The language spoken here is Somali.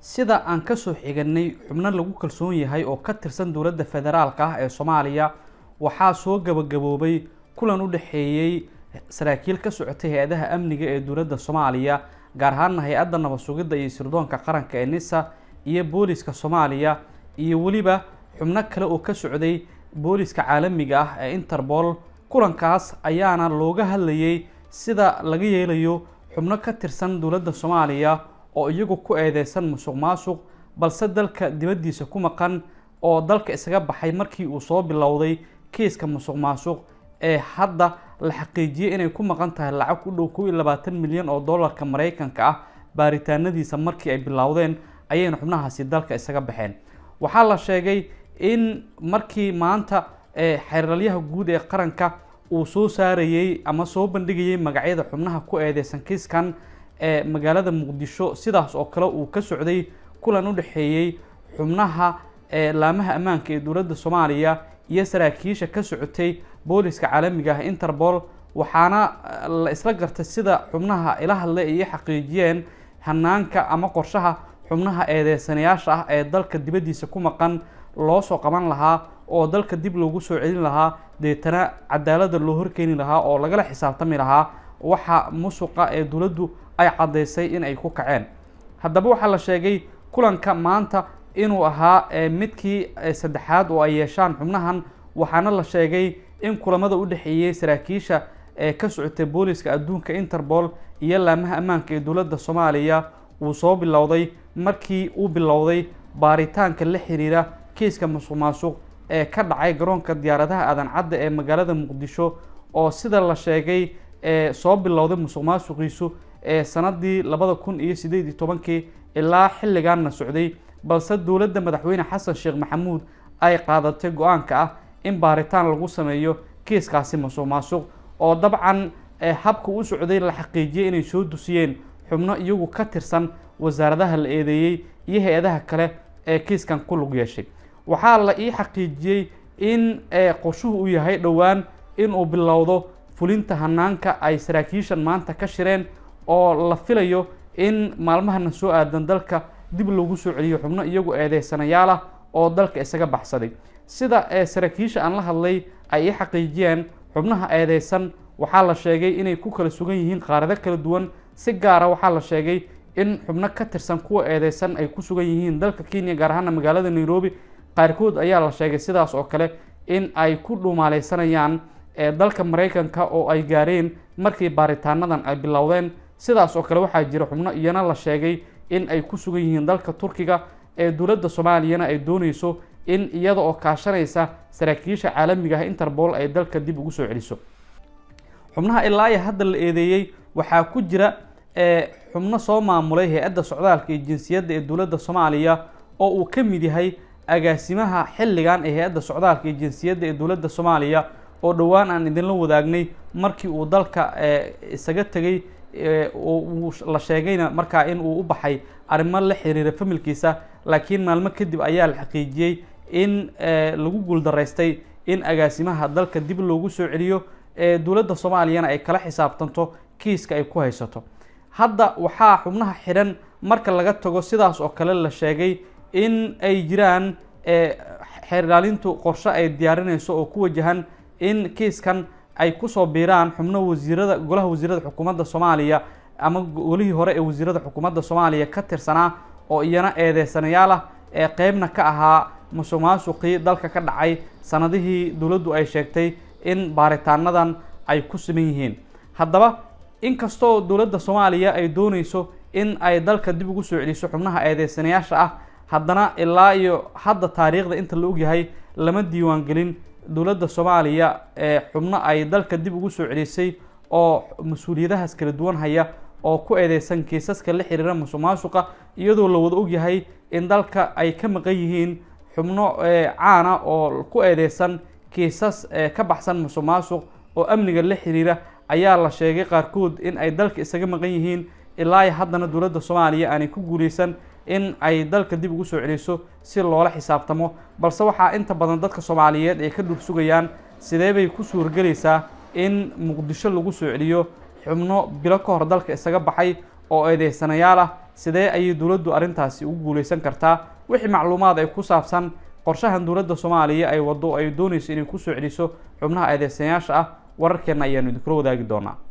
sida aan kasoo xiganay xubno lagu kalsoon yahay oo ka tirsan dowladda federaalka ah ee soomaaliya waxaa soo gabagaboobay kulan u dhexeeyey saraakiil ka socotay hay-adaha amniga ee dowladda soomaaliya gaar ahaana hay-adda nabad sugidda iyo sirdoonka qaranka ee nisa iyo booliska soomaaliya iyo weliba xubno kale oo ka socday booliska caalamiga ah ee interbol kulankaas ayaana looga hadlayay sida laga yeelayo xubno ka tirsan dowladda soomaaliya oo iyagu ku eedeysan musuq maasuq balse dalka dibaddiisa ku maqan oo dalka isaga baxay markii uu soo bilowday kiiska musuq maasuq ee hadda la xaqiijiyey inay ku maqan tahay lacag u dhow kow iyo labaatan milyan oo dollarka maraykanka ah baaritaanadiisa markii ay bilowdeen ayayna xubnahaasi dalka isaga baxeen waxaa la sheegay in markii maanta xeeralyaha guud ee qaranka uu soo saarayey ama soo bandhigayey magacyada xubnaha ku eedeysan kiiskan ee magaalada muqdisho sidaas oo kale uu ka socday kulan u dhexeeyey xubnaha ee laamaha ammaanka ee dowladda soomaaliya iyo saraakiisha ka socotay booliska caalamiga ah interbol waxaana la isla gartay sida xubnaha ila hadlay ayay xaqiijiyeen hanaanka ama qorshaha xubnaha eedeysanayaasha ah ee dalka dibaddiisa ku maqan loo soo qaban lahaa oo dalka dib loogu soo celin lahaa deetana cadaaladda loo horkeeni lahaa oo lagala xisaabtami lahaa waxa musuqa ee dowladdu ay caddaysay in ay ku kaceen haddaba waxaa la sheegay kulanka maanta inuu ahaa eh, midkii eh, saddexaad oo ay yeeshaan xubnahan waxaana la sheegay in kulamada u dhexeeyey saraakiisha ee eh, ka socotay booliska adduunka interbol iyo laamaha ammaanka ee dowladda soomaaliya uu soo bilowday markii uu bilowday baaritaanka la xiriira kiiska musuq maasuq ee ka dhacay garoonka diyaaradaha aadan cadda ee magaalada muqdisho oo sida la sheegay ee soo bilowday musuq maasuqiisu sanadii labada kun iyo sideed iyo tobankii ilaa xilligaanna socday balse dowladda madaxweyne xasan sheekh maxamuud ay qaadatay go-aanka ah in baaritaan lagu sameeyo kiiskaasi musuq maasuq oo dabcan habka u socday la xaqiijiyay inay soo dusiyeen xubno iyagu ka tirsan wasaaradaha la eedeeyey iyo hay-adaha kale ee kiiskan ku lug yeeshay waxaa la ii xaqiijiyey in qorshuhu uu yahay dhowaan inuu bilowdo fulinta hanaanka ay saraakiishan maanta ka shireen oo la filayo in maalmahana soo aadan dalka dib lagu soo celiyo xubno iyagu eedeysanayaal oo dalka isaga baxsaday sida ee eh, saraakiisha aan la hadlay ay i xaqiijiyeen xubnaha eedeysan waxaa la sheegay inay ku kala sugan yihiin qaarado kala duwan si gaara waxaa la sheegay in xubno ka tirsan kuwa eedeysan ay ku sugan yihiin dalka kenya gaar ahaana magaalada nairobi qaarkood ayaa la sheegay sidaas oo kale in ay ku dhuumaaleysanayaan ee dalka maraykanka oo ay gaareen markii baaritaanadan ay bilowdeen sidaas oo kale waxaa jira xubno iyana la sheegay in ay ku sugan yihiin dalka turkiga ee dowladda soomaaliyana ay doonayso in iyada oo kaashanaysa saraakiisha caalamiga ah interbool ay dalka dib ugu soo celiso xubnaha ilaaya hadda la eedeeyey waxaa ku jira ee xubno soo maamulay hay-adda socdaalka iyo jinsiyadda ee dowladda soomaaliya oo uu ka mid yahay agaasimaha xilligan ee hay-adda socdaalka iyo jinsiyadda ee dowladda soomaaliya oo dhowaan aan idinla wadaagnay markii uu dalka eh, isaga tegay eh, la sheegayna markaa in uu u baxay arrimo la xiriira familkiisa laakiin maalmo kadib ayaa la xaqiijiyey in eh, lagu guuldaraystay in agaasimaha dalka dib loogu soo celiyo ee dowladda soomaaliyana ay kala xisaabtanto kiiska ay ku haysato hadda waxaa xubnaha xidhan marka laga tago sidaas oo kale la sheegay in ay jiraan xeerdhaalintu qorshe ay diyaarinayso oo ku wajahan in kiiskan ay kusoo biiraan xubno wasiirada golaha wasiirada xukuumadda soomaaliya ama golihii hore ee wasiirada xukuumadda soomaaliya ka tirsanaa oo iyana eedeysanayaal ah ee qeybna ka ahaa musuq maasuqii dalka ka dhacay sanadihii dowladdu ay sheegtay in baaritaanadan ay ku siman yihiin haddaba inkastoo dowladda soomaaliya ay doonayso in ay dalka dib ugu soo celiso xubnaha eedeysanayaasha ah haddana ilaa iyo hadda taariikhda inta la ogyahay lama diiwaangelin dowladda soomaaliya ee xubno ay dalka dib ugu soo celisay oo mas-uuliyadahaas kala duwan haya oo ku eedeysan kiisaska la xiriira musuq maasuqa iyadoo la wada yahay in dalka ay ka maqan yihiin xubno e, caana ah oo ku eedeysan kiisas e, ka baxsan musuq maasuq oo amniga la xiriira ayaa la sheegay qaarkood in ay dalka isaga maqan yihiin ilaa haddana dowladda soomaaliya aanay ku guulaysan in ay dalka dib ugu soo celiso si loola xisaabtamo balse waxaa inta badan dadka soomaaliyeed ay ka dhur sugayaan sidee bay ku suurgelaysaa in muqdisho lagu soo celiyo xubno bilo ka hor dalka isaga baxay oo eedeysanayaal ah sidee ayay dowladdu arrintaasi ugu guulaysan kartaa wixii macluumaad ay ku saabsan qorshahan dowladda soomaaliya ay waddo ay doonayso inay ku soo celiso xubnaha eedeysanayaasha ah wararkeenna ayaanu idinkula wadaagi doonaa